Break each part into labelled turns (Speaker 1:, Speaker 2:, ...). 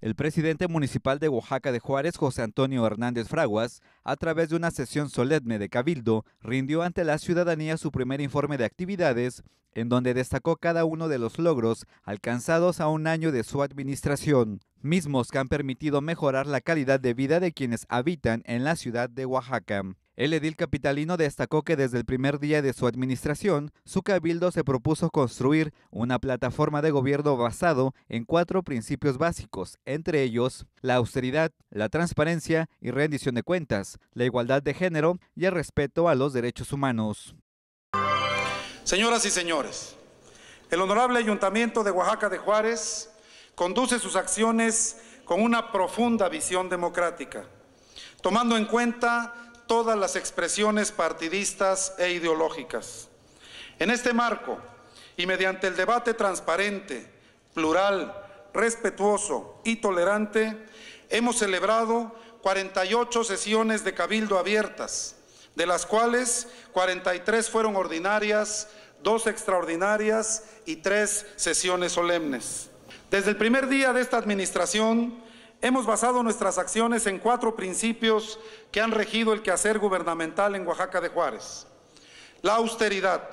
Speaker 1: El presidente municipal de Oaxaca de Juárez, José Antonio Hernández Fraguas, a través de una sesión solemne de Cabildo, rindió ante la ciudadanía su primer informe de actividades, en donde destacó cada uno de los logros alcanzados a un año de su administración, mismos que han permitido mejorar la calidad de vida de quienes habitan en la ciudad de Oaxaca. El edil capitalino destacó que desde el primer día de su administración, su cabildo se propuso construir una plataforma de gobierno basado en cuatro principios básicos, entre ellos la austeridad, la transparencia y rendición de cuentas, la igualdad de género y el respeto a los derechos humanos.
Speaker 2: Señoras y señores, el honorable Ayuntamiento de Oaxaca de Juárez conduce sus acciones con una profunda visión democrática, tomando en cuenta todas las expresiones partidistas e ideológicas. En este marco, y mediante el debate transparente, plural, respetuoso y tolerante, hemos celebrado 48 sesiones de cabildo abiertas, de las cuales 43 fueron ordinarias, dos extraordinarias y tres sesiones solemnes. Desde el primer día de esta administración Hemos basado nuestras acciones en cuatro principios que han regido el quehacer gubernamental en Oaxaca de Juárez. La austeridad,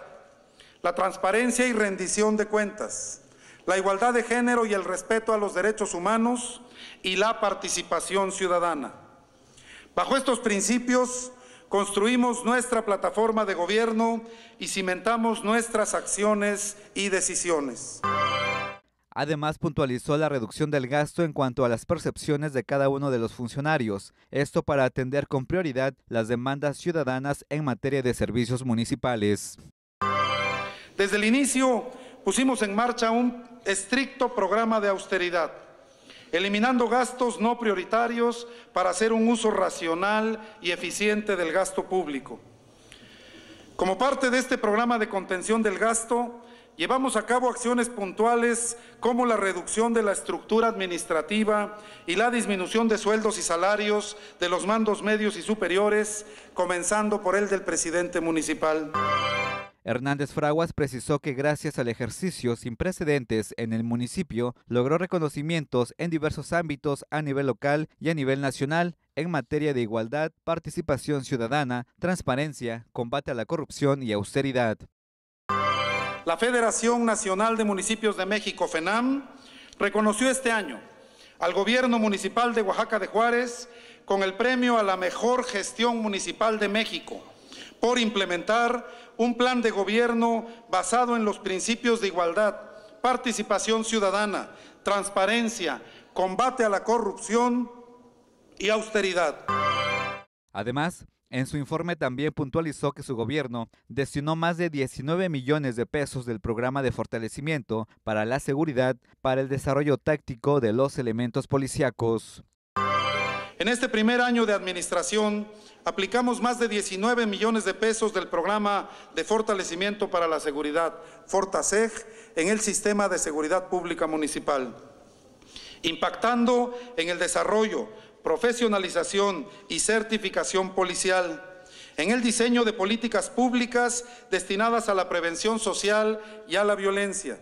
Speaker 2: la transparencia y rendición de cuentas, la igualdad de género y el respeto a los derechos humanos y la participación ciudadana. Bajo estos principios construimos nuestra plataforma de gobierno y cimentamos nuestras acciones y decisiones.
Speaker 1: Además, puntualizó la reducción del gasto en cuanto a las percepciones de cada uno de los funcionarios, esto para atender con prioridad las demandas ciudadanas en materia de servicios municipales. Desde el inicio pusimos en marcha un estricto programa
Speaker 2: de austeridad, eliminando gastos no prioritarios para hacer un uso racional y eficiente del gasto público. Como parte de este programa de contención del gasto, Llevamos a cabo acciones puntuales como la reducción de la estructura administrativa y la disminución de sueldos y salarios de los mandos medios y superiores, comenzando por el del presidente municipal.
Speaker 1: Hernández Fraguas precisó que gracias al ejercicio sin precedentes en el municipio, logró reconocimientos en diversos ámbitos a nivel local y a nivel nacional en materia de igualdad, participación ciudadana, transparencia, combate a la corrupción y austeridad
Speaker 2: la Federación Nacional de Municipios de
Speaker 1: México, FENAM,
Speaker 2: reconoció este año al gobierno municipal de Oaxaca de Juárez con el premio a la mejor gestión municipal de México por implementar un plan de gobierno basado en los principios de igualdad, participación ciudadana, transparencia, combate a la corrupción y austeridad.
Speaker 1: Además, en su informe también puntualizó que su gobierno destinó más de 19 millones de pesos del programa de fortalecimiento para la seguridad para el desarrollo táctico de los elementos policíacos. En este primer año
Speaker 2: de administración aplicamos más de 19 millones de pesos del programa de fortalecimiento para la seguridad, Fortaseg, en el sistema de seguridad pública municipal, impactando en el desarrollo, profesionalización y certificación policial, en el diseño de políticas públicas destinadas a la prevención social y a la violencia.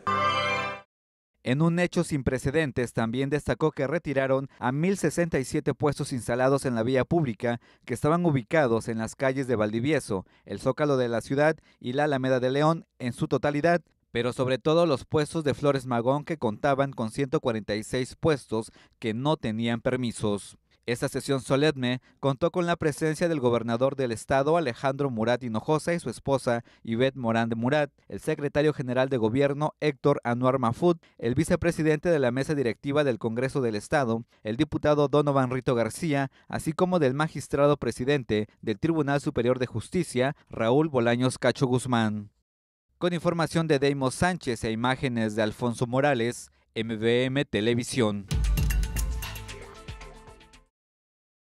Speaker 1: En un hecho sin precedentes, también destacó que retiraron a 1.067 puestos instalados en la vía pública que estaban ubicados en las calles de Valdivieso, el Zócalo de la ciudad y la Alameda de León en su totalidad, pero sobre todo los puestos de Flores Magón que contaban con 146 puestos que no tenían permisos. Esta sesión solemne contó con la presencia del gobernador del estado Alejandro Murat Hinojosa y su esposa Yvette Morán de Murat, el secretario general de gobierno Héctor Anuar Mafut, el vicepresidente de la mesa directiva del Congreso del Estado, el diputado Donovan Rito García, así como del magistrado presidente del Tribunal Superior de Justicia Raúl Bolaños Cacho Guzmán. Con información de Deimos Sánchez e imágenes de Alfonso Morales, MVM Televisión.